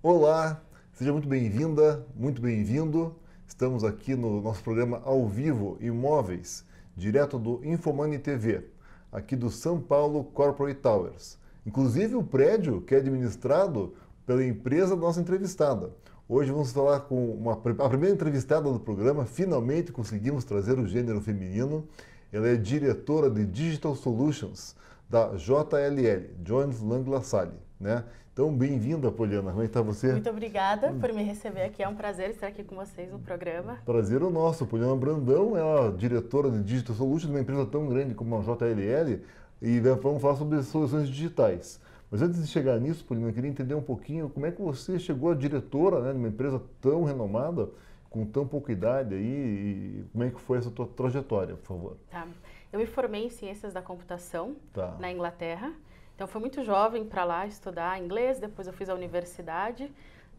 Olá, seja muito bem-vinda, muito bem-vindo. Estamos aqui no nosso programa ao vivo Imóveis, direto do Infomani TV, aqui do São Paulo Corporate Towers. Inclusive o prédio que é administrado pela empresa da nossa entrevistada. Hoje vamos falar com uma, a primeira entrevistada do programa, finalmente conseguimos trazer o gênero feminino. Ela é diretora de Digital Solutions da JLL, Jones Lang LaSalle né? Então, bem-vinda, Poliana. Como é está você? Muito obrigada por me receber aqui. É um prazer estar aqui com vocês no programa. Prazer é nosso. Poliana Brandão é diretora de Digital Solutions, uma empresa tão grande como a JLL, e né, vamos falar sobre soluções digitais. Mas antes de chegar nisso, Poliana, eu queria entender um pouquinho como é que você chegou a diretora né, de uma empresa tão renomada, com tão pouca idade aí, e como é que foi essa tua trajetória, por favor? Tá. Eu me formei em Ciências da Computação tá. na Inglaterra. Então, foi muito jovem para lá estudar inglês, depois eu fiz a universidade.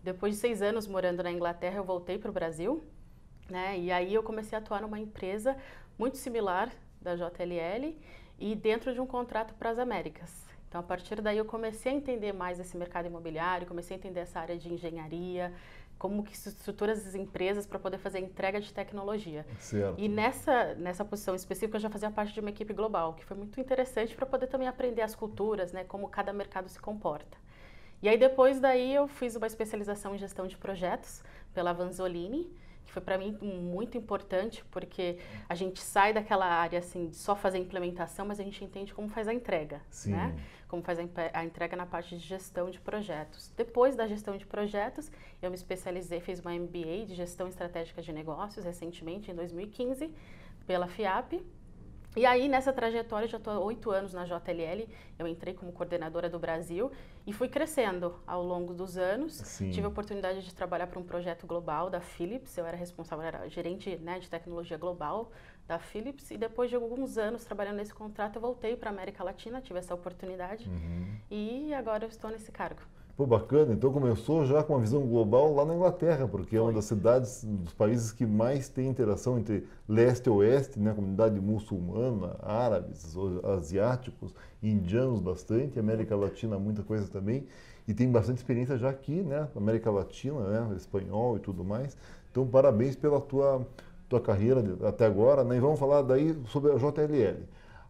Depois de seis anos morando na Inglaterra, eu voltei para o Brasil. Né? E aí eu comecei a atuar numa empresa muito similar da JLL e dentro de um contrato para as Américas. Então, a partir daí, eu comecei a entender mais esse mercado imobiliário, comecei a entender essa área de engenharia, como que se estrutura as empresas para poder fazer entrega de tecnologia. Certo. E nessa, nessa posição específica eu já fazia parte de uma equipe global, que foi muito interessante para poder também aprender as culturas, né, como cada mercado se comporta. E aí depois daí eu fiz uma especialização em gestão de projetos pela Vanzolini, que foi para mim muito importante, porque a gente sai daquela área assim de só fazer a implementação, mas a gente entende como faz a entrega, Sim. né? Como faz a, a, entrega na parte de gestão de projetos. Depois da gestão de projetos, eu me especializei, fiz uma MBA de gestão estratégica de negócios recentemente em 2015 pela FIAP e aí, nessa trajetória, já estou há oito anos na JLL, eu entrei como coordenadora do Brasil e fui crescendo ao longo dos anos. Sim. Tive a oportunidade de trabalhar para um projeto global da Philips, eu era responsável, era gerente né, de tecnologia global da Philips e depois de alguns anos trabalhando nesse contrato, eu voltei para a América Latina, tive essa oportunidade uhum. e agora eu estou nesse cargo. Pô, bacana. Então começou já com uma visão global lá na Inglaterra, porque é uma das cidades, dos países que mais tem interação entre leste e oeste, né? Comunidade muçulmana, árabes, asiáticos, indianos bastante, América Latina muita coisa também. E tem bastante experiência já aqui, né? América Latina, né? Espanhol e tudo mais. Então parabéns pela tua, tua carreira até agora. Né? E vamos falar daí sobre a JLL.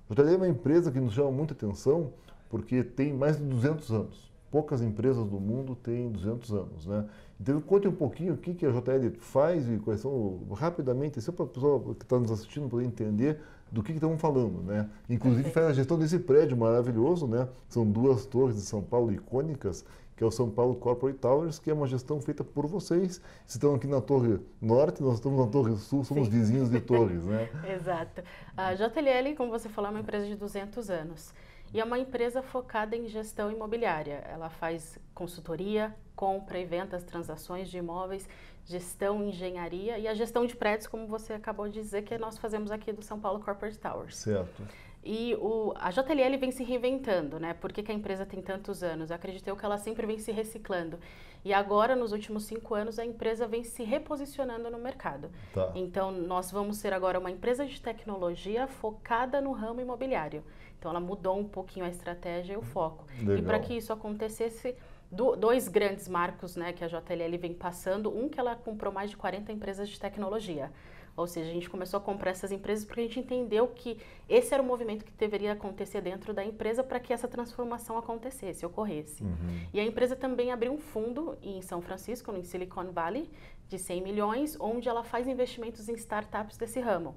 A JLL é uma empresa que nos chama muita atenção porque tem mais de 200 anos poucas empresas do mundo têm 200 anos, né? Então, conte um pouquinho o que, a JL faz e quais são, rapidamente, só para a pessoa que está nos assistindo poder entender do que, que estamos falando, né? Inclusive, faz a gestão desse prédio maravilhoso, né? São duas torres de São Paulo icônicas, que é o São Paulo Corporate Towers, que é uma gestão feita por vocês. Vocês estão aqui na Torre Norte, nós estamos na Torre Sul, somos Sim. vizinhos de torres, né? Exato. A JLL, como você falou, é uma empresa de 200 anos e é uma empresa focada em gestão imobiliária. Ela faz consultoria, compra e vendas, transações de imóveis, gestão, engenharia e a gestão de prédios, como você acabou de dizer, que nós fazemos aqui do São Paulo Corporate Towers. Certo. E o, a JLL vem se reinventando, né? Por que, que a empresa tem tantos anos? Eu acreditei que ela sempre vem se reciclando. E agora, nos últimos cinco anos, a empresa vem se reposicionando no mercado. Tá. Então, nós vamos ser agora uma empresa de tecnologia focada no ramo imobiliário. Então ela mudou um pouquinho a estratégia e o foco. Legal. E para que isso acontecesse, do, dois grandes marcos né, que a JLL vem passando. Um que ela comprou mais de 40 empresas de tecnologia. Ou seja, a gente começou a comprar essas empresas porque a gente entendeu que esse era o movimento que deveria acontecer dentro da empresa para que essa transformação acontecesse, ocorresse. Uhum. E a empresa também abriu um fundo em São Francisco, no Silicon Valley, de 100 milhões, onde ela faz investimentos em startups desse ramo.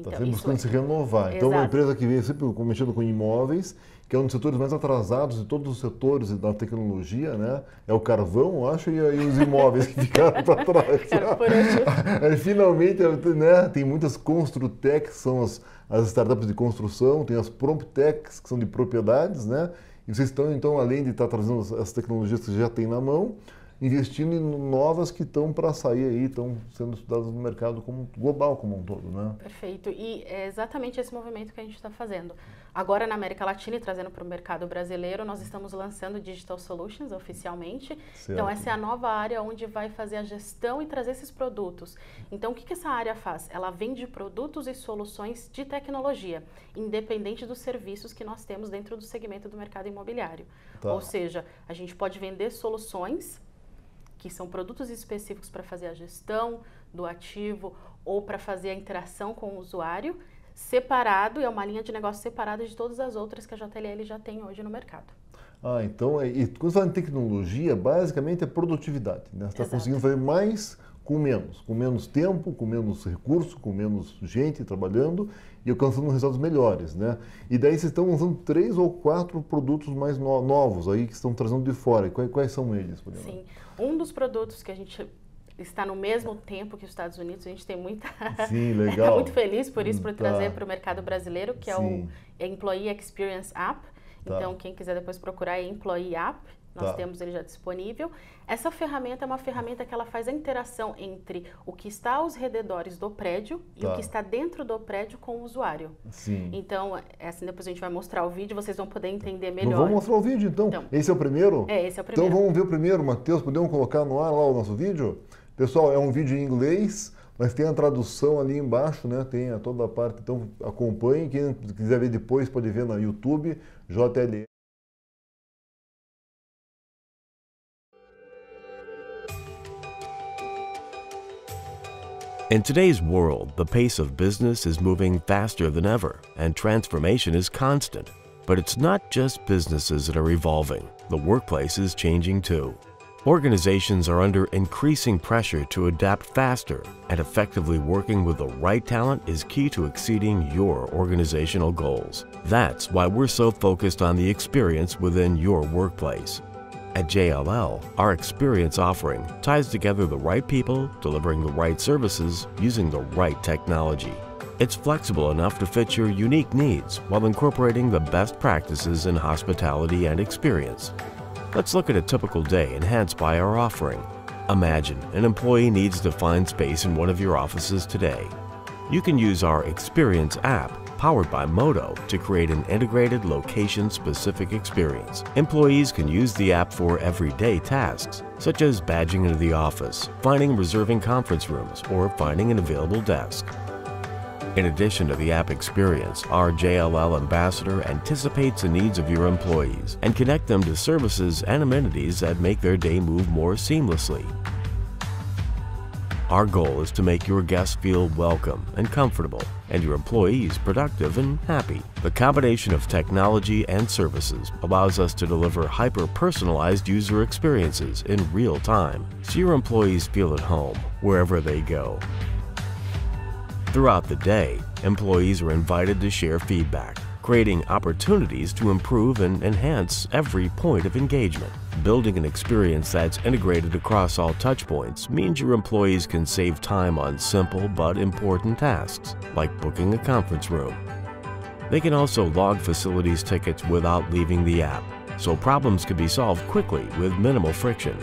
Então, está sempre buscando é... se renovar. Exato. Então, uma empresa que vem sempre mexendo com imóveis, que é um dos setores mais atrasados de todos os setores da tecnologia, né? É o carvão, acho, e aí os imóveis que ficaram para trás. aí, finalmente, né, tem muitas construtecs que são as, as startups de construção, tem as promptecs que são de propriedades, né? E vocês estão, então, além de estar tá trazendo as tecnologias que já tem na mão, investindo em novas que estão para sair aí, estão sendo estudadas no mercado como global como um todo, né? Perfeito. E é exatamente esse movimento que a gente está fazendo. Agora na América Latina e trazendo para o mercado brasileiro, nós estamos lançando Digital Solutions oficialmente. Certo. Então essa é a nova área onde vai fazer a gestão e trazer esses produtos. Então o que, que essa área faz? Ela vende produtos e soluções de tecnologia, independente dos serviços que nós temos dentro do segmento do mercado imobiliário. Tá. Ou seja, a gente pode vender soluções que são produtos específicos para fazer a gestão do ativo ou para fazer a interação com o usuário, separado, é uma linha de negócio separada de todas as outras que a JLL já tem hoje no mercado. Ah, então, é, e quando você fala em tecnologia, basicamente é produtividade. Né? Você está conseguindo fazer mais com menos, com menos tempo, com menos recurso, com menos gente trabalhando e alcançando resultados melhores, né? E daí vocês estão usando três ou quatro produtos mais no novos aí que estão trazendo de fora. Quais, quais são eles, por exemplo? Sim, um dos produtos que a gente está no mesmo tempo que os Estados Unidos, a gente tem muita... Sim, tá legal. muito feliz por isso, por hum, tá. trazer para o mercado brasileiro, que Sim. é o Employee Experience App. Tá. Então, quem quiser depois procurar é Employee App. Tá. Nós tá. temos ele já disponível. Essa ferramenta é uma ferramenta que ela faz a interação entre o que está aos rededores do prédio tá. e o tá. que está dentro do prédio com o usuário. Sim. Então, é assim, depois a gente vai mostrar o vídeo, vocês vão poder entender melhor. vamos mostrar o vídeo, então. então. Esse é o primeiro? É, esse é o então, primeiro. Então vamos ver o primeiro, Matheus. Podemos colocar no ar lá o nosso vídeo? Pessoal, é um vídeo em inglês, mas tem a tradução ali embaixo, né? Tem a toda a parte. Então acompanhe. Quem quiser ver depois pode ver no YouTube, JLE. In today's world, the pace of business is moving faster than ever, and transformation is constant. But it's not just businesses that are evolving. The workplace is changing too. Organizations are under increasing pressure to adapt faster, and effectively working with the right talent is key to exceeding your organizational goals. That's why we're so focused on the experience within your workplace. At JLL, our experience offering ties together the right people, delivering the right services, using the right technology. It's flexible enough to fit your unique needs while incorporating the best practices in hospitality and experience. Let's look at a typical day enhanced by our offering. Imagine an employee needs to find space in one of your offices today. You can use our Experience app powered by Moto to create an integrated location-specific experience. Employees can use the app for everyday tasks, such as badging into the office, finding reserving conference rooms, or finding an available desk. In addition to the app experience, our JLL ambassador anticipates the needs of your employees and connect them to services and amenities that make their day move more seamlessly. Our goal is to make your guests feel welcome and comfortable, and your employees productive and happy. The combination of technology and services allows us to deliver hyper personalized user experiences in real time so your employees feel at home wherever they go. Throughout the day, employees are invited to share feedback creating opportunities to improve and enhance every point of engagement. Building an experience that's integrated across all touchpoints means your employees can save time on simple but important tasks, like booking a conference room. They can also log facilities tickets without leaving the app, so problems can be solved quickly with minimal friction.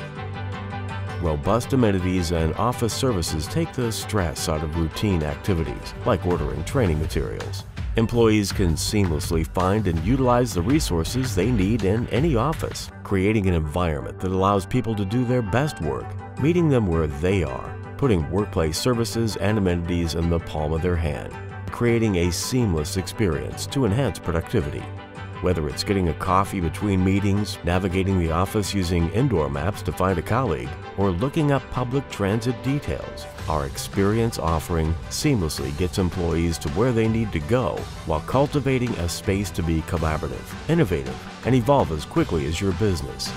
Robust amenities and office services take the stress out of routine activities, like ordering training materials. Employees can seamlessly find and utilize the resources they need in any office, creating an environment that allows people to do their best work, meeting them where they are, putting workplace services and amenities in the palm of their hand, creating a seamless experience to enhance productivity. Whether it's getting a coffee between meetings, navigating the office using indoor maps to find a colleague, or looking up public transit details, our experience offering seamlessly gets employees to where they need to go while cultivating a space to be collaborative, innovative, and evolve as quickly as your business.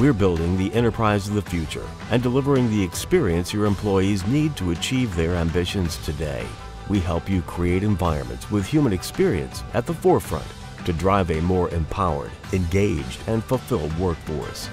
We're building the enterprise of the future and delivering the experience your employees need to achieve their ambitions today. we help you create environments with human experience at the forefront to drive a more empowered, engaged, and fulfilled workforce.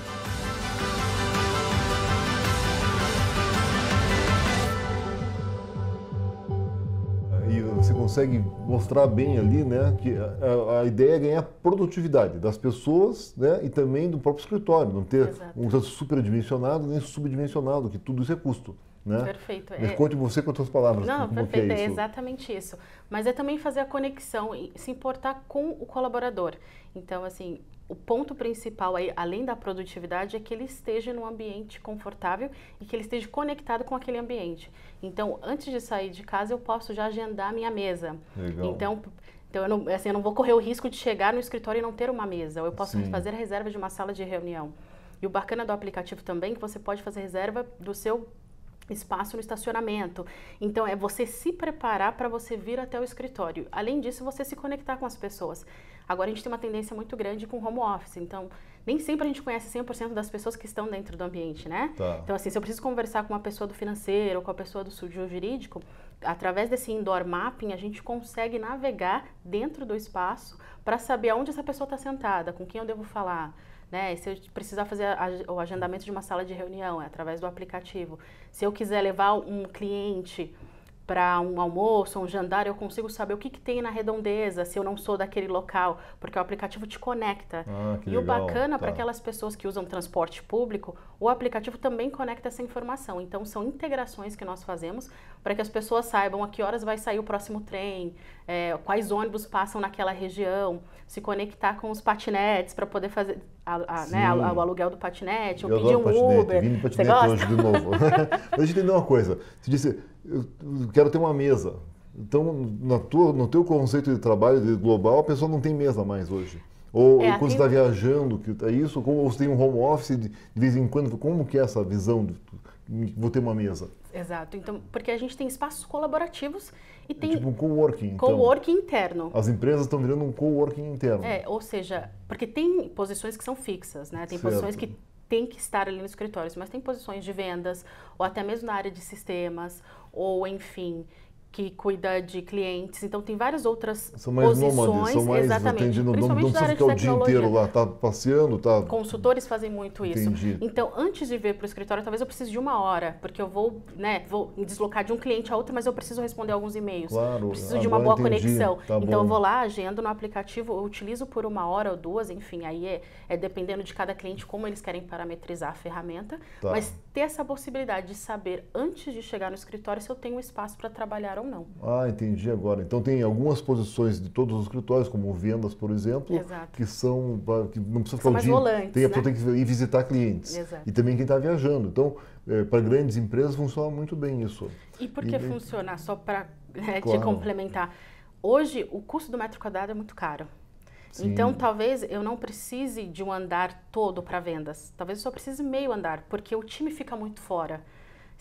você consegue mostrar bem ali, né, que a, a, ideia é ganhar produtividade das pessoas, né, e também do próprio escritório, não ter Exato. um tanto superdimensionado nem subdimensionado, que tudo isso é custo. Né? Perfeito. Me é. conte você com as suas palavras. Não, como é perfeito, é, é, exatamente isso. Mas é também fazer a conexão e se importar com o colaborador. Então, assim, o ponto principal aí, além da produtividade, é que ele esteja num ambiente confortável e que ele esteja conectado com aquele ambiente. Então, antes de sair de casa, eu posso já agendar a minha mesa. Legal. Então, então, eu não, assim, eu não vou correr o risco de chegar no escritório e não ter uma mesa. Ou eu posso Sim. fazer a reserva de uma sala de reunião. E o bacana do aplicativo também é que você pode fazer reserva do seu espaço no estacionamento. Então, é você se preparar para você vir até o escritório. Além disso, você se conectar com as pessoas. Agora, a gente tem uma tendência muito grande com home office. Então, nem sempre a gente conhece 100% das pessoas que estão dentro do ambiente, né? Tá. Então, assim, se eu preciso conversar com uma pessoa do financeiro, ou com a pessoa do jurídico, através desse indoor mapping, a gente consegue navegar dentro do espaço para saber aonde essa pessoa está sentada, com quem eu devo falar, né? se eu precisar fazer o agendamento de uma sala de reunião, é através do aplicativo. Se eu quiser levar um cliente para um almoço, um jantar, eu consigo saber o que, que tem na redondeza, se eu não sou daquele local, porque o aplicativo te conecta. Ah, e legal. o bacana tá. para aquelas pessoas que usam transporte público, o aplicativo também conecta essa informação. Então são integrações que nós fazemos para que as pessoas saibam a que horas vai sair o próximo trem, é, quais ônibus passam naquela região, se conectar com os patinetes para poder fazer a, a, né, a, o aluguel do patinete, ou eu pedir um patinete, Uber. Vim patinete Você gosta? hoje de novo. Deixa eu entender uma coisa. Você disse eu quero ter uma mesa. Então, na tua, no teu conceito de trabalho de global, a pessoa não tem mesa mais hoje. Ou é, quando está viajando, que é isso, ou você tem um home office de, de vez em quando, como que é essa visão de vou ter uma mesa? Exato, então, porque a gente tem espaços colaborativos e é tem... É tipo um coworking, então. Coworking interno. As empresas estão virando um coworking interno. É, ou seja, porque tem posições que são fixas, né? Tem certo. posições que tem que estar ali nos escritórios, mas tem posições de vendas, ou até mesmo na área de sistemas, ou enfim, que cuida de clientes. Então tem várias outras são mais posições. são mais exatamente. Entendi, não, não precisa o dia inteiro lá, tá passeando, tá. Consultores fazem muito isso. Entendi. Então antes de vir para o escritório, talvez eu precise de uma hora, porque eu vou, né, vou me deslocar de um cliente a outro, mas eu preciso responder alguns e-mails. Claro. Preciso de uma boa entendi. conexão. Tá então bom. eu vou lá, agendo no aplicativo, eu utilizo por uma hora ou duas, enfim, aí é, é dependendo de cada cliente como eles querem parametrizar a ferramenta, tá. mas ter essa possibilidade de saber antes de chegar no escritório se eu tenho espaço para trabalhar ou não. Ah, entendi agora. Então tem algumas posições de todos os escritórios, como vendas, por exemplo, Exato. que são que não precisa falar de mais Volantes, tem a né? tem que ir visitar clientes Exato. e também quem está viajando. Então é, para grandes empresas funciona muito bem isso. E por que e, funciona? Só para é, né, claro. te complementar. Hoje o custo do metro quadrado é muito caro. Então, talvez eu não precise de um andar todo para vendas. Talvez eu só precise meio andar, porque o time fica muito fora.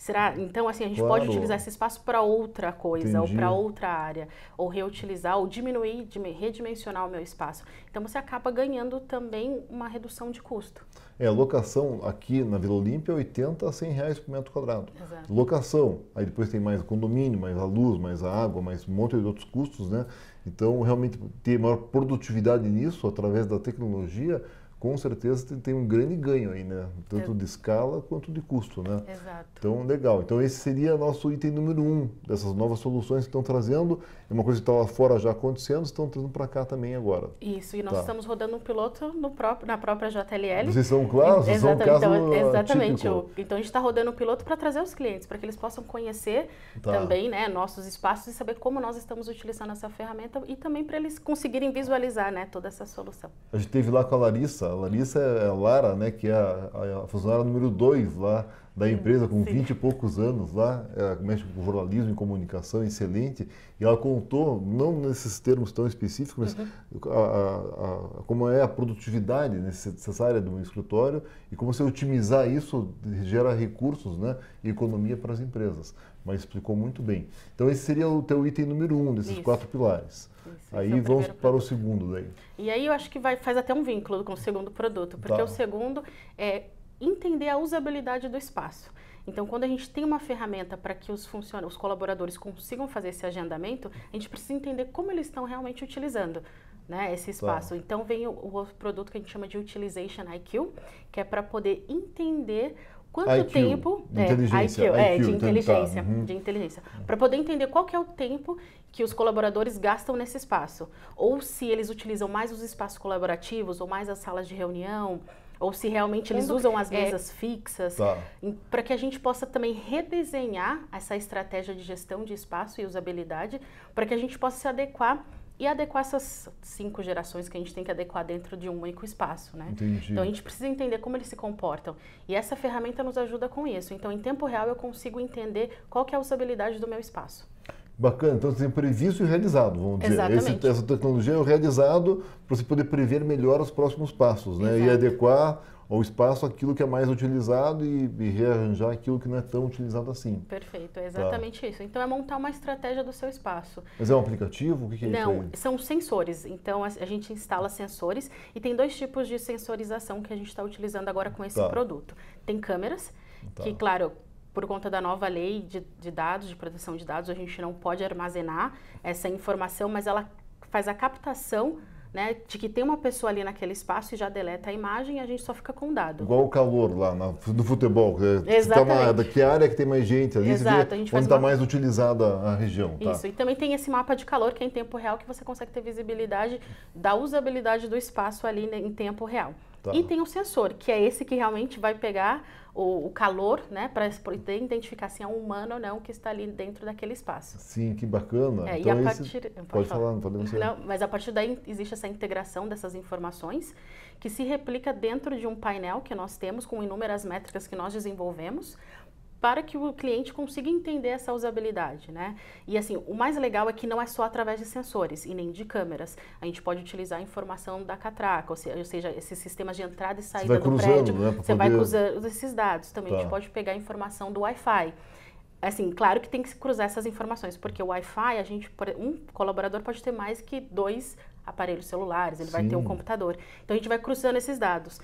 Será? Então, assim, a gente claro. pode utilizar esse espaço para outra coisa, Entendi. ou para outra área, ou reutilizar, ou diminuir, redimensionar o meu espaço. Então, você acaba ganhando também uma redução de custo. É, locação aqui na Vila Olímpia é 80 a 100 reais por metro quadrado. Exato. Locação, aí depois tem mais condomínio, mais a luz, mais a água, mais um monte de outros custos, né? Então, realmente ter maior produtividade nisso através da tecnologia com certeza tem um grande ganho aí, né? Tanto é. de escala quanto de custo, né? Exato. Então, legal. Então, esse seria nosso item número um dessas novas soluções que estão trazendo. É uma coisa que estava tá fora já acontecendo, estão trazendo para cá também agora. Isso, e nós tá. estamos rodando um piloto no próprio, na própria JLL. Vocês são claros, vocês são um caso Então, exatamente. Então, a gente está rodando um piloto para trazer os clientes, para que eles possam conhecer tá. também né, nossos espaços e saber como nós estamos utilizando essa ferramenta e também para eles conseguirem visualizar né, toda essa solução. A gente teve lá com a Larissa, a Larissa é a Lara, né, que é a, a funcionária número 2 lá da empresa com vinte 20 e poucos anos lá, ela é, mexe com jornalismo e comunicação, excelente, e ela contou, não nesses termos tão específicos, mas uhum. a, a, a, como é a produtividade necessária área do escritório e como você otimizar isso gera recursos né, e economia para as empresas. Mas explicou muito bem. Então esse seria o teu item número um desses isso. quatro pilares. Isso, é aí é vamos para o segundo daí. E aí eu acho que vai, faz até um vínculo com o segundo produto, porque tá. o segundo é entender a usabilidade do espaço. Então, quando a gente tem uma ferramenta para que os, os colaboradores consigam fazer esse agendamento, a gente precisa entender como eles estão realmente utilizando né, esse espaço. Claro. Então, vem o, o, produto que a gente chama de Utilization IQ, que é para poder entender quanto IQ, tempo de é, inteligência, é, IQ, IQ, é, de tá. inteligência, uhum. de inteligência, para poder entender qual que é o tempo que os colaboradores gastam nesse espaço, ou se eles utilizam mais os espaços colaborativos ou mais as salas de reunião ou se realmente eles usam as é. mesas é, fixas, tá. para que a gente possa também redesenhar essa estratégia de gestão de espaço e usabilidade, para que a gente possa se adequar e adequar essas cinco gerações que a gente tem que adequar dentro de um único espaço, né? Entendi. Então a gente precisa entender como eles se comportam e essa ferramenta nos ajuda com isso. Então em tempo real eu consigo entender qual que é a usabilidade do meu espaço. Bacana, então você tem previsto e realizado, vamos dizer. Esse, essa tecnologia é o realizado para você poder prever melhor os próximos passos, né? E adequar ao espaço aquilo que é mais utilizado e, e, rearranjar aquilo que não é tão utilizado assim. Perfeito, é tá. exatamente tá. isso. Então é montar uma estratégia do seu espaço. Mas é um aplicativo? O que, que é não, isso? Não, são sensores. Então a, a, gente instala sensores e tem dois tipos de sensorização que a gente está utilizando agora com esse tá. produto. Tem câmeras, tá. que claro por conta da nova lei de, de, dados, de proteção de dados, a gente não pode armazenar essa informação, mas ela faz a captação né, de que tem uma pessoa ali naquele espaço e já deleta a imagem e a gente só fica com o dado. Igual o calor lá no futebol. É Exatamente. Tá que área que tem mais gente ali, Exato, a gente onde está uma... mais utilizada a região. Tá? Isso, e também tem esse mapa de calor que é em tempo real que você consegue ter visibilidade da usabilidade do espaço ali né, em tempo real. Tá. E tem o sensor, que é esse que realmente vai pegar o, o calor, né, para poder identificar se é um humano ou não que está ali dentro daquele espaço. Sim, que bacana. É, então, e a então, partir, pode, pode falar, falar, não pode ser. Não, mas a partir daí existe essa integração dessas informações que se replica dentro de um painel que nós temos com inúmeras métricas que nós desenvolvemos para que o cliente consiga entender essa usabilidade, né? E assim, o mais legal é que não é só através de sensores e nem de câmeras. A gente pode utilizar a informação da catraca, ou seja, esses sistemas de entrada e saída do cruzando, prédio. Né, você poder... vai cruzando esses dados também. Tá. A gente tá. pode pegar a informação do Wi-Fi assim, claro que tem que se cruzar essas informações, porque o Wi-Fi, a gente, um colaborador pode ter mais que dois aparelhos celulares, ele Sim. vai ter um computador. Então a gente vai cruzando esses dados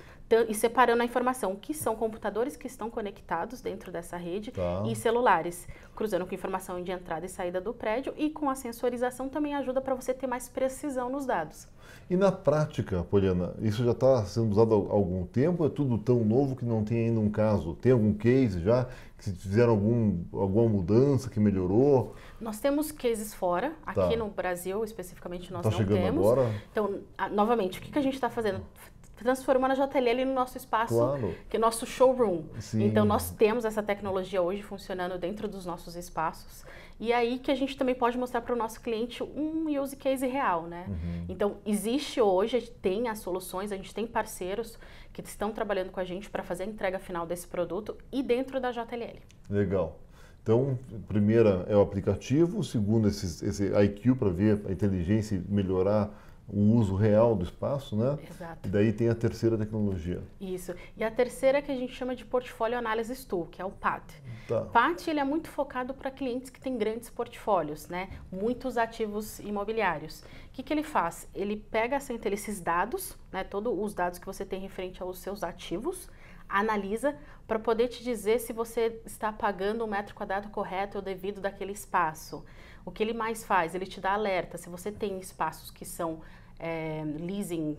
e separando a informação, que são computadores que estão conectados dentro dessa rede tá. e celulares, cruzando com informação de entrada e saída do prédio e com a sensorização também ajuda para você ter mais precisão nos dados. E na prática, Poliana, isso já está sendo usado há algum tempo? É tudo tão novo que não tem ainda um caso? Tem algum case já? Que fizeram algum, alguma mudança que melhorou? Nós temos cases fora, tá. aqui no Brasil especificamente nós tá não temos. Agora? Então, a, novamente, o que, que a gente está fazendo? transformando a JLL no nosso espaço, claro. que é nosso showroom. Sim. Então nós temos essa tecnologia hoje funcionando dentro dos nossos espaços. E aí que a gente também pode mostrar para o nosso cliente um use case real, né? Uhum. Então existe hoje, a gente tem as soluções, a gente tem parceiros que estão trabalhando com a gente para fazer a entrega final desse produto e dentro da JLL. Legal. Então, primeira é o aplicativo, segundo esse, esse IQ para ver a inteligência e melhorar o uso real do espaço, né? Exato. E daí tem a terceira tecnologia. Isso. E a terceira é que a gente chama de portfólio análise tool, que é o PAT. Tá. PAT ele é muito focado para clientes que têm grandes portfólios, né? Muitos ativos imobiliários. O que, que ele faz? Ele pega esses dados, né? Todos os dados que você tem referente aos seus ativos, analisa para poder te dizer se você está pagando o metro quadrado correto ou devido daquele espaço. O que ele mais faz? Ele te dá alerta. Se você tem espaços que são é, leasing,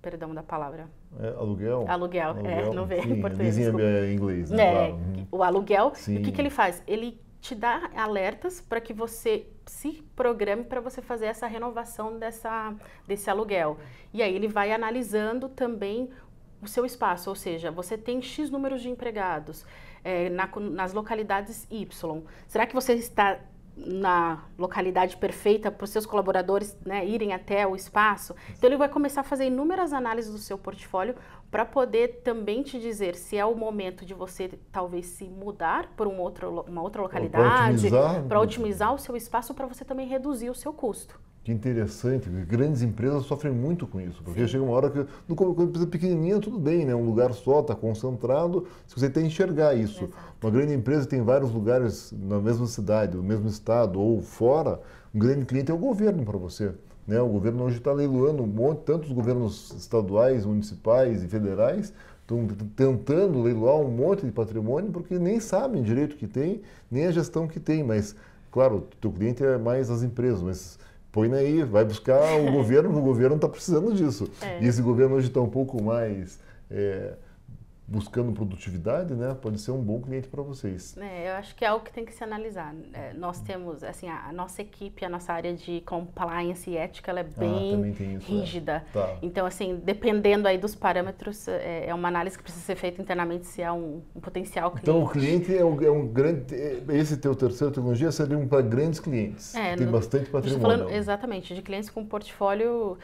perdão da palavra. É, aluguel. Aluguel, é, aluguel. É, não veio em português. Leasing é inglês, né? É, claro. Uhum. O aluguel. o que, que ele faz? Ele te dá alertas para que você se programe para você fazer essa renovação dessa, desse aluguel. E aí ele vai analisando também o seu espaço, ou seja, você tem X números de empregados é, na, nas localidades Y. Será que você está na localidade perfeita para os seus colaboradores né, irem até o espaço. Então ele vai começar a fazer inúmeras análises do seu portfólio para poder também te dizer se é o momento de você talvez se mudar para um outro, uma outra localidade, para otimizar. otimizar o seu espaço, para você também reduzir o seu custo. Que interessante, grandes empresas sofrem muito com isso, porque Sim. chega uma hora que, quando a empresa pequenininha, tudo bem, né? um lugar só, está concentrado, se você tem que enxergar isso. Exato. Uma grande empresa tem vários lugares na mesma cidade, no mesmo estado ou fora, um grande cliente é o governo para você. Né? O governo hoje está leiloando um monte, tantos governos estaduais, municipais e federais, estão tentando leiloar um monte de patrimônio porque nem sabem direito que tem, nem a gestão que tem, mas, claro, o teu cliente é mais as empresas, mas põe aí, vai buscar o governo, o governo está precisando disso. É. E esse governo hoje está um pouco mais. É, buscando produtividade, né, pode ser um bom cliente para vocês. É, eu acho que é algo que tem que se analisar. É, nós temos, assim, a, a, nossa equipe, a nossa área de compliance e ética, ela é ah, bem ah, isso, é. rígida. É. Tá. Então, assim, dependendo aí dos parâmetros, é, é, uma análise que precisa ser feita internamente se é um, um potencial cliente. Então, o cliente é um, é um grande... Esse teu terceiro tecnologia seria um para grandes clientes, tem no, bastante patrimônio. Falando, exatamente, de clientes com portfólio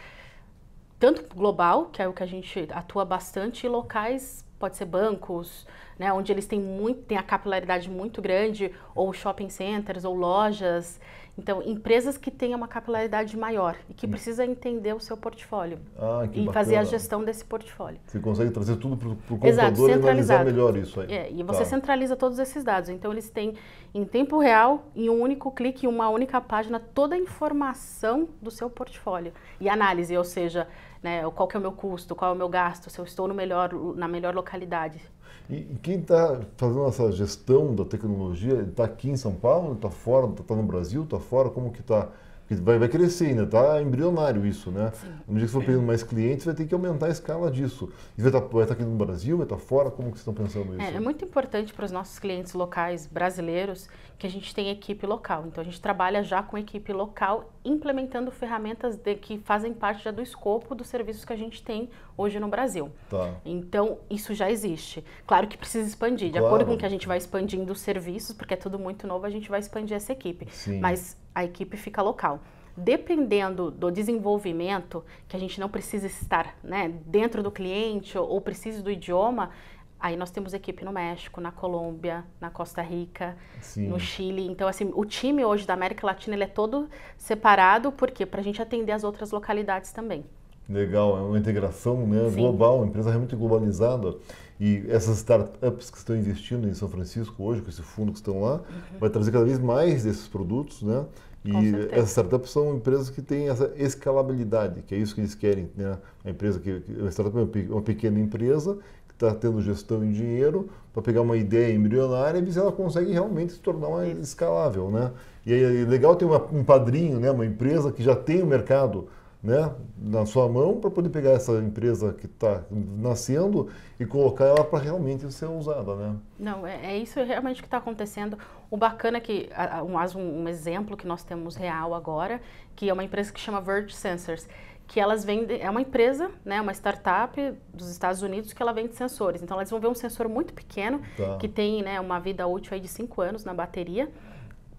tanto global, que é o que a gente atua bastante, e locais pode ser bancos, né, onde eles têm, muito, têm a capilaridade muito grande, ou shopping centers, ou lojas. Então, empresas que tenham uma capilaridade maior e que hum. precisa entender o seu portfólio ah, e bacana. fazer a gestão desse portfólio. Você consegue trazer tudo para o computador Exato, e analisar melhor isso aí. É, e você tá. centraliza todos esses dados. Então, eles têm em tempo real, em um único clique, em uma única página, toda a informação do seu portfólio e análise, ou seja, né, qual que é o meu custo, qual é o meu gasto, se eu estou no melhor, na melhor localidade, e, e quem está fazendo essa gestão da tecnologia, está aqui em São Paulo, está fora, está tá no Brasil, está fora, como que está porque vai, vai crescer ainda, está embrionário isso, né? Sim. À medida que for pegando mais clientes, vai ter que aumentar a escala disso. E vai estar, tá, vai estar tá aqui no Brasil, vai estar tá fora, como que vocês estão pensando isso? É, é muito importante para os nossos clientes locais brasileiros que a gente tem equipe local. Então a gente trabalha já com equipe local implementando ferramentas de, que fazem parte já do escopo dos serviços que a gente tem hoje no Brasil. Tá. Então isso já existe. Claro que precisa expandir. De claro. acordo com que a gente vai expandindo os serviços, porque é tudo muito novo, a gente vai expandir essa equipe. Sim. Mas a equipe fica local. Dependendo do desenvolvimento, que a gente não precisa estar né, dentro do cliente ou, precisa do idioma, Aí nós temos equipe no México, na Colômbia, na Costa Rica, Sim. no Chile. Então, assim, o time hoje da América Latina ele é todo separado, porque para a gente atender as outras localidades também. Legal, é uma integração né, global, uma empresa realmente globalizada. E essas startups que estão investindo em São Francisco hoje, com esse fundo que estão lá, uhum. vai trazer cada vez mais desses produtos, né? E essas startups são empresas que têm essa escalabilidade, que é isso que eles querem, né? A empresa que, startup é uma pequena empresa que está tendo gestão em dinheiro para pegar uma ideia embrionária e ver se ela consegue realmente se tornar uma escalável, né? E é legal ter uma, um padrinho, né? Uma empresa que já tem o um mercado né, na sua mão para poder pegar essa empresa que está nascendo e colocar ela para realmente ser usada, né? Não, é, é isso realmente que está acontecendo. O bacana é que, um, um exemplo que nós temos real agora, que é uma empresa que chama Verge Sensors, que elas vendem, é uma empresa, né, uma startup dos Estados Unidos que ela vende sensores. Então, elas vão ver um sensor muito pequeno, tá. que tem né, uma vida útil aí de 5 anos na bateria,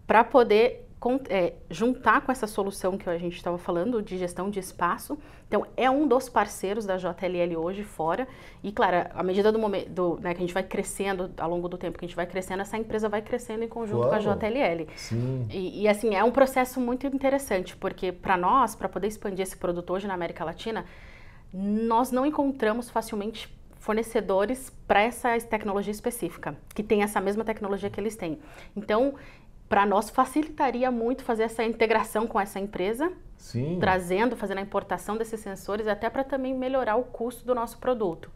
para poder é, juntar com essa solução que a gente estava falando de gestão de espaço. Então, é um dos parceiros da JLL hoje fora. E, claro, à medida do momento do, né, que a gente vai crescendo, ao longo do tempo que a gente vai crescendo, essa empresa vai crescendo em conjunto Uau. com a JLL. Sim. E, e, assim, é um processo muito interessante, porque para nós, para poder expandir esse produto hoje na América Latina, nós não encontramos facilmente fornecedores para essa tecnologia específica, que tem essa mesma tecnologia que eles têm. Então, para nós facilitaria muito fazer essa integração com essa empresa, Sim. trazendo, fazendo a importação desses sensores, até para também melhorar o custo do nosso produto.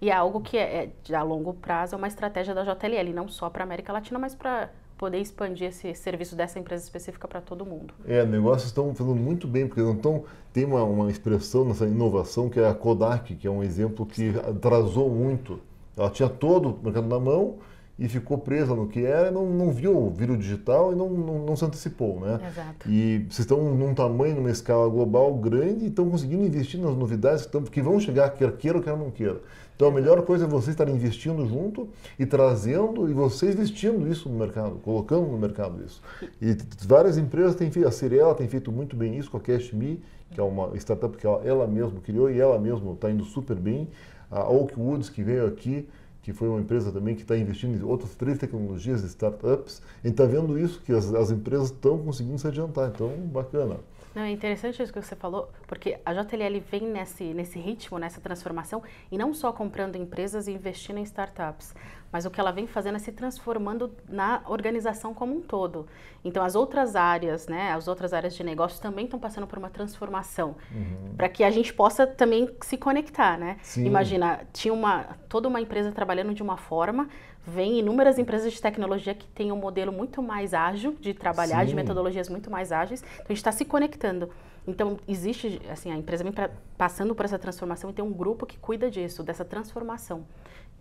E é algo que é, é a longo prazo é uma estratégia da JLL, não só para a América Latina, mas para poder expandir esse serviço dessa empresa específica para todo mundo. É, negócios estão fazendo muito bem, porque então tem uma, uma expressão nessa inovação que é a Kodak, que é um exemplo que atrasou muito. Ela tinha todo o mercado na mão, e ficou presa no que era, não, não viu o vírus digital e não, não, não, se antecipou, né? Exato. E vocês estão num tamanho, numa escala global grande e estão conseguindo investir nas novidades que, estão que vão chegar, quer queira ou quer não queira. Então a melhor coisa é vocês estarem investindo junto e trazendo e vocês vestindo isso no mercado, colocando no mercado isso. E várias empresas têm feito, a Cirela tem feito muito bem isso com a CashMe, que é uma startup que ela, ela mesma criou e ela mesma está indo super bem. A Oakwoods que veio aqui que foi uma empresa também que está investindo em outras três tecnologias, de startups, e está vendo isso, que as, as empresas estão conseguindo se adiantar. Então, bacana. Não, é interessante isso que você falou, porque a JLL vem nesse, nesse ritmo, nessa transformação, e não só comprando empresas e investindo em startups, mas o que ela vem fazendo é se transformando na organização como um todo. Então, as outras áreas, né, as outras áreas de negócio também estão passando por uma transformação, uhum. para que a gente possa também se conectar, né? Sim. Imagina, tinha uma, toda uma empresa trabalhando de uma forma, vem inúmeras empresas de tecnologia que têm um modelo muito mais ágil de trabalhar, Sim. de metodologias muito mais ágeis, então a gente está se conectando. Então, existe, assim, a empresa vem pra, passando por essa transformação e tem um grupo que cuida disso, dessa transformação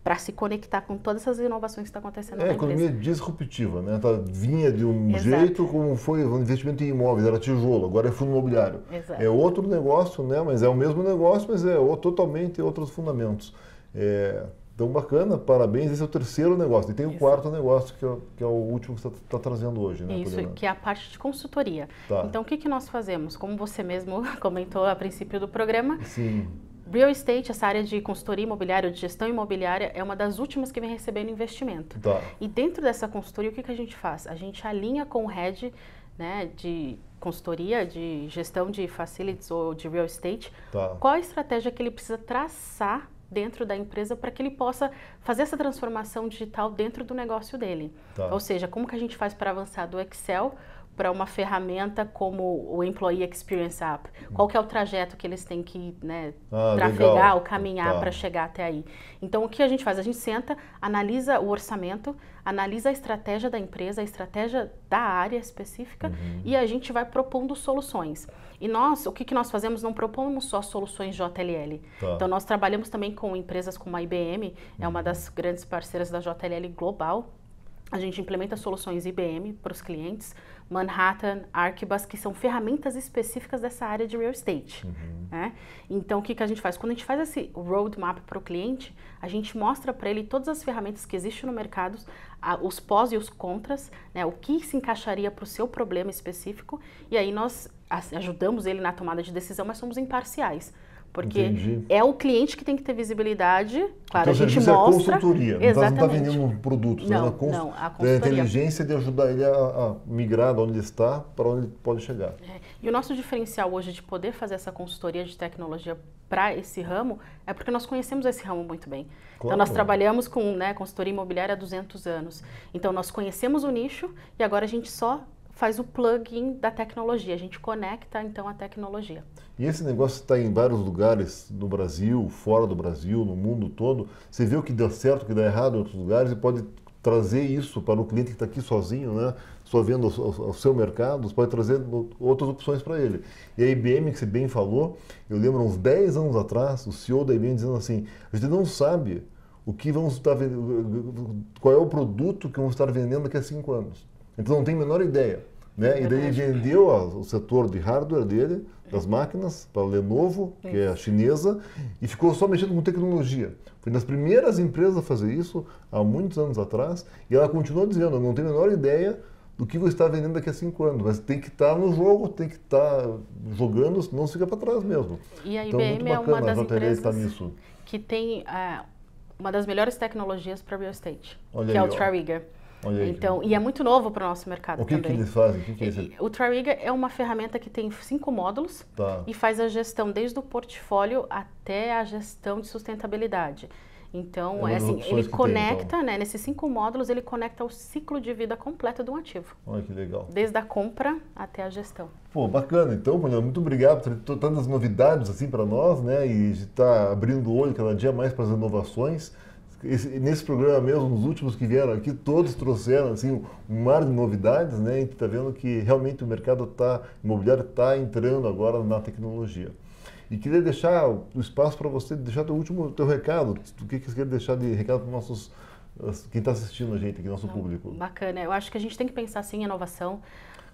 para se conectar com todas essas inovações que estão tá acontecendo é, na empresa. economia disruptiva, né? Ela tá, vinha de um Exato. jeito como foi o investimento em imóveis, era tijolo, agora é fundo imobiliário. Exato. É outro negócio, né? Mas é o mesmo negócio, mas é totalmente outros fundamentos. É, então, bacana, parabéns. Esse é o terceiro negócio. E tem Isso. o quarto negócio, que é, que é o último que você está tá trazendo hoje, né? Isso, Poliana? que é a parte de consultoria. Tá. Então, o que, que nós fazemos? Como você mesmo comentou a princípio do programa, Sim Real estate, essa área de consultoria imobiliária, de gestão imobiliária, é uma das últimas que vem recebendo investimento. Tá. E dentro dessa consultoria, o que, que a gente faz? A gente alinha com o head né, de consultoria, de gestão de facilities ou de real estate, tá. qual a estratégia que ele precisa traçar dentro da empresa para que ele possa fazer essa transformação digital dentro do negócio dele. Tá. Ou seja, como que a gente faz para avançar do Excel para uma ferramenta como o Employee Experience App? Qual que é o trajeto que eles têm que né, ah, trafegar legal. ou caminhar tá. para chegar até aí? Então, o que a gente faz? A gente senta, analisa o orçamento, analisa a estratégia da empresa, a estratégia da área específica uhum. e a gente vai propondo soluções. E nós, o que, que nós fazemos? Não propomos só soluções JLL. Tá. Então, nós trabalhamos também com empresas como a IBM, uhum. é uma uhum. das grandes parceiras da JLL global, a gente implementa soluções IBM para os clientes, Manhattan, Arquibus, que são ferramentas específicas dessa área de real estate. Uhum. Né? Então, o que, que a gente faz? Quando a gente faz esse roadmap para o cliente, a gente mostra para ele todas as ferramentas que existem no mercado, a, os pós e os contras, né? o que se encaixaria para o seu problema específico, e aí nós ajudamos ele na tomada de decisão, mas somos imparciais. Porque Entendi. é o cliente que tem que ter visibilidade. Claro, então, a gente é mostra. É consultoria. Tá- tá Exatamente. Não está vendendo um produto. Tá não, tá não, a consultoria. É a inteligência de ajudar ele a, a migrar de onde ele está para onde ele pode chegar. É. E o nosso diferencial hoje de poder fazer essa consultoria de tecnologia para esse ramo é porque nós conhecemos esse ramo muito bem. Então, claro. Então, nós trabalhamos com né, consultoria imobiliária há 200 anos. Então, nós conhecemos o nicho e agora a gente só faz o plugin da tecnologia, a gente conecta então a tecnologia. E esse negócio está em vários lugares no Brasil, fora do Brasil, no mundo todo. Você vê o que dá certo, o que dá errado em outros lugares e pode trazer isso para o cliente que está aqui sozinho, né? só vendo o, seu mercado, você pode trazer outras opções para ele. E a IBM, que você bem falou, eu lembro uns 10 anos atrás, o CEO da IBM dizendo assim, a gente não sabe o que vamos estar qual é o produto que vamos estar vendendo daqui a 5 anos. Então não tem a menor ideia. Né? E daí vendeu o setor de hardware dele, das máquinas, para a Lenovo, que é a chinesa, e ficou só mexendo com tecnologia. Foi nas primeiras empresas a fazer isso, há muitos anos atrás, e ela continuou dizendo, não tem a menor ideia do que vou estar vendendo daqui a cinco anos, mas tem que estar tá no jogo, tem que estar tá jogando, senão fica para trás mesmo. E a IBM então, muito é uma das tá empresas que tem uh, uma das melhores tecnologias para real estate, Olha que aí, é o Trariga. Aí, então, que... e é muito novo para o nosso mercado o que também. O que eles fazem? O, que que é esse... o Trariga é uma ferramenta que tem cinco módulos tá. e faz a gestão desde o portfólio até a gestão de sustentabilidade. Então, é, é assim, ele conecta, tem, então. né, nesses cinco módulos, ele conecta o ciclo de vida completo de um ativo. Olha que legal. Desde a compra até a gestão. Pô, bacana. Então, Paulinho, muito obrigado por tantas novidades assim para nós, né? E estar tá abrindo o olho cada dia mais para as inovações. Esse, nesse programa mesmo, nos últimos que vieram aqui, todos trouxeram assim um mar de novidades, né? A gente está vendo que realmente o mercado tá, imobiliário está entrando agora na tecnologia. E queria deixar o espaço para você deixar o último teu recado. O que, que você quer deixar de recado para nossos quem está assistindo a gente aqui, nosso ah, público? Bacana. Eu acho que a gente tem que pensar sim em inovação.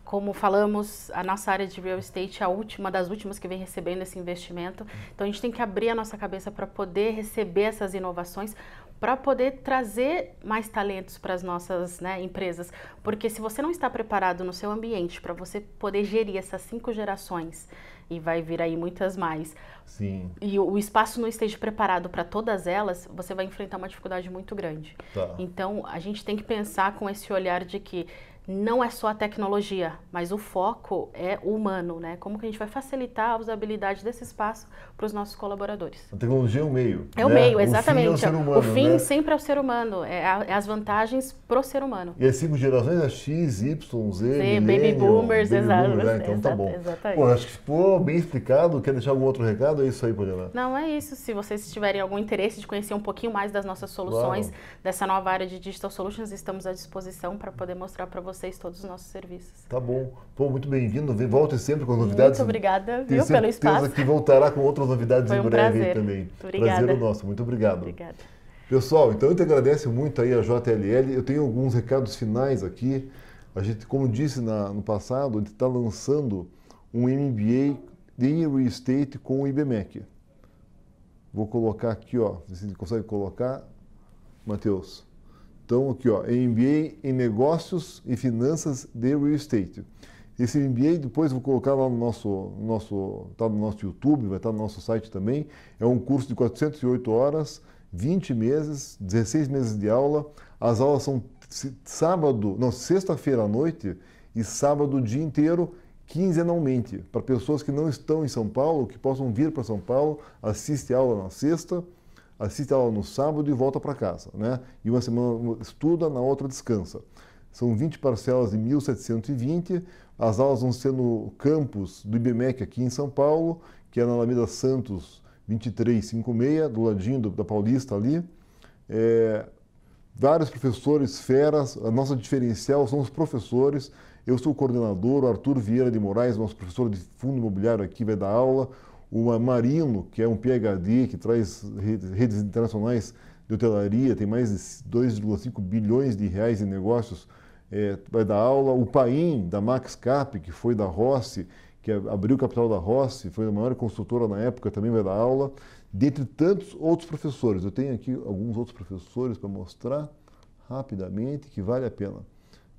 Como falamos, a nossa área de real estate é a última das últimas que vem recebendo esse investimento. Então a gente tem que abrir a nossa cabeça para poder receber essas inovações, para poder trazer mais talentos para as nossas né, empresas. Porque se você não está preparado no seu ambiente para você poder gerir essas cinco gerações, e vai vir aí muitas mais, Sim. e o espaço não esteja preparado para todas elas, você vai enfrentar uma dificuldade muito grande. Tá. Então, a gente tem que pensar com esse olhar de que não é só a tecnologia, mas o foco é o humano, né? Como que a gente vai facilitar a usabilidade desse espaço para os nossos colaboradores? A tecnologia é o meio. É né? o meio, exatamente. O fim, é o humano, o fim né? sempre é o ser humano, é, a, é as vantagens para o ser humano. E as cinco gerações é X, Y, Z, baby boomers, baby exato. Boomers, né? Então tá bom. Pô, acho que ficou bem explicado. Quer deixar algum outro recado? É isso aí, Poliana. Não, é isso. Se vocês tiverem algum interesse de conhecer um pouquinho mais das nossas soluções, claro. dessa nova área de Digital Solutions, estamos à disposição para poder mostrar para vocês vocês todos os nossos serviços. Tá bom. Pô, muito bem-vindo. Volte sempre com novidades. Muito obrigada, viu, pelo espaço. certeza que voltará com outras novidades Foi um em breve prazer. também. Obrigada. Prazer o é nosso. Muito obrigado. Obrigada. Pessoal, então eu te agradeço muito aí a JLL. Eu tenho alguns recados finais aqui. A gente, como disse na, no passado, a gente está lançando um MBA em Real Estate com o IBMEC. Vou colocar aqui, ó. Você consegue colocar, Matheus? Então, aqui, ó, MBA em Negócios e Finanças de Real Estate. Esse MBA depois vou colocar lá no nosso, nosso, tá no nosso YouTube, vai estar tá no nosso site também. É um curso de 408 horas, 20 meses, 16 meses de aula. As aulas são sábado, não, sexta-feira à noite e sábado o dia inteiro, quinzenalmente, para pessoas que não estão em São Paulo, que possam vir para São Paulo, assistir a aula na sexta assiste a aula no sábado e volta para casa, né? E uma semana estuda, na outra descansa. São 20 parcelas de 1.720. As aulas vão ser no campus do IBMEC aqui em São Paulo, que é na Alameda Santos 2356, do ladinho do, da Paulista ali. É, vários professores feras, a nossa diferencial são os professores. Eu sou o coordenador, o Arthur Vieira de Moraes, nosso professor de fundo imobiliário aqui, vai dar aula o Marino, que é um PhD que traz redes internacionais de hotelaria, tem mais de 2,5 bilhões de reais em negócios, é, vai dar aula. O Paim, da Max Cap, que foi da Rossi, que abriu o capital da Rossi, foi a maior construtora na época, também vai dar aula. Dentre tantos outros professores, eu tenho aqui alguns outros professores para mostrar rapidamente que vale a pena.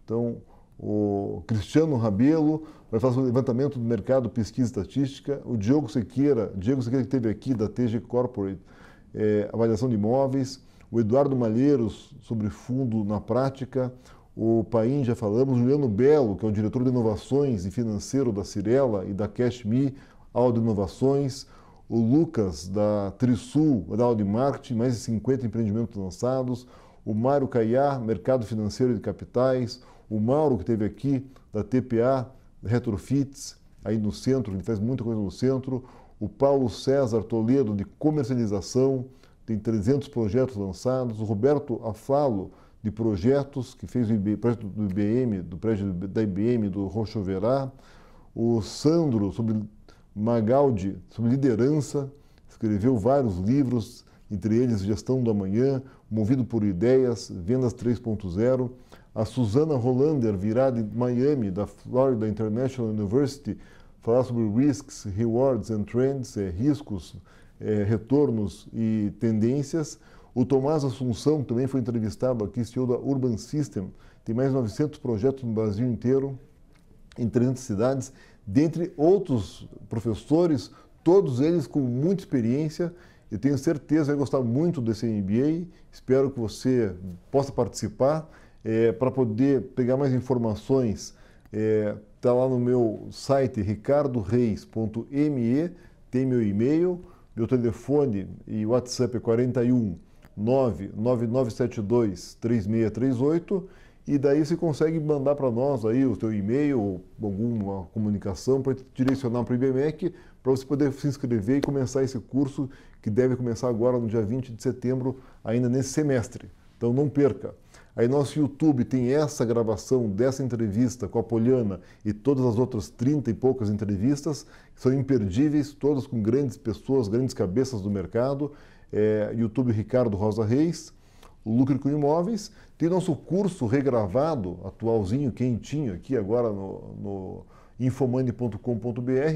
Então, o Cristiano Rabelo vai fazer um levantamento do mercado pesquisa e estatística, o Diogo Sequeira, Diego Sequeira que teve aqui da TG Corporate, é, avaliação de imóveis, o Eduardo Malheiros sobre fundo na prática, o Paim já falamos, o Juliano Belo, que é o diretor de inovações e financeiro da Cirela e da CashMe, de Inovações, o Lucas da Trisul, da Audi Marketing, mais de 50 empreendimentos lançados, o Mário Caiá, mercado financeiro de capitais, o Mauro que teve aqui da TPA Retrofits, aí no centro, ele faz muita coisa no centro, o Paulo César Toledo de comercialização, tem 300 projetos lançados, o Roberto Afalo de projetos que fez o projeto do IBM, do prédio da IBM do Rocha Verá, o Sandro sobre Magaldi, sobre liderança, escreveu vários livros, entre eles Gestão do Amanhã, Movido por Ideias, Vendas 3.0. A Susana Rolander virá de Miami, da Florida International University, falar sobre risks, rewards and trends, é, riscos, é, retornos e tendências. O Tomás Assunção também foi entrevistado aqui, CEO da Urban System. Tem mais de 900 projetos no Brasil inteiro, em 300 cidades, dentre outros professores, todos eles com muita experiência. Eu tenho certeza que vai gostar muito desse MBA. Espero que você possa participar. É, para poder pegar mais informações, está é, tá lá no meu site ricardoreis.me, tem meu e-mail, meu telefone e WhatsApp é 41 99972 3638 e daí você consegue mandar para nós aí o seu e-mail, ou alguma comunicação para direcionar para o IBMEC, para você poder se inscrever e começar esse curso que deve começar agora no dia 20 de setembro, ainda nesse semestre. Então não perca. Aí nosso YouTube tem essa gravação dessa entrevista com a Poliana e todas as outras 30 e poucas entrevistas, que são imperdíveis, todas com grandes pessoas, grandes cabeças do mercado. É, YouTube Ricardo Rosa Reis, Lucre com Imóveis. Tem nosso curso regravado, atualzinho, quentinho, aqui agora no, no infomani.com.br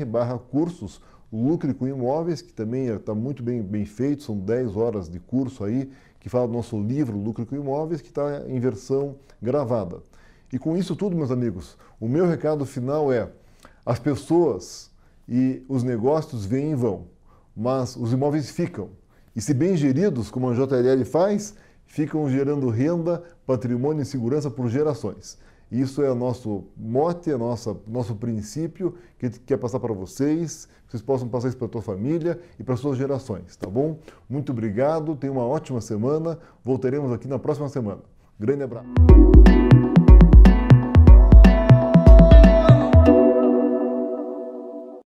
barra cursos, Lucre com Imóveis, que também está é, muito bem, bem feito, são 10 horas de curso aí, que fala do nosso livro Lucro com Imóveis, que está em versão gravada. E com isso tudo, meus amigos, o meu recado final é: as pessoas e os negócios vêm e vão, mas os imóveis ficam. E se bem geridos, como a JLL faz, ficam gerando renda, patrimônio e segurança por gerações. Isso é nosso mote, é nossa, nosso princípio que quer passar para vocês, que vocês possam passar isso para a sua família e para suas gerações, tá bom? Muito obrigado, tenha uma ótima semana. Voltaremos aqui na próxima semana. Grande abraço.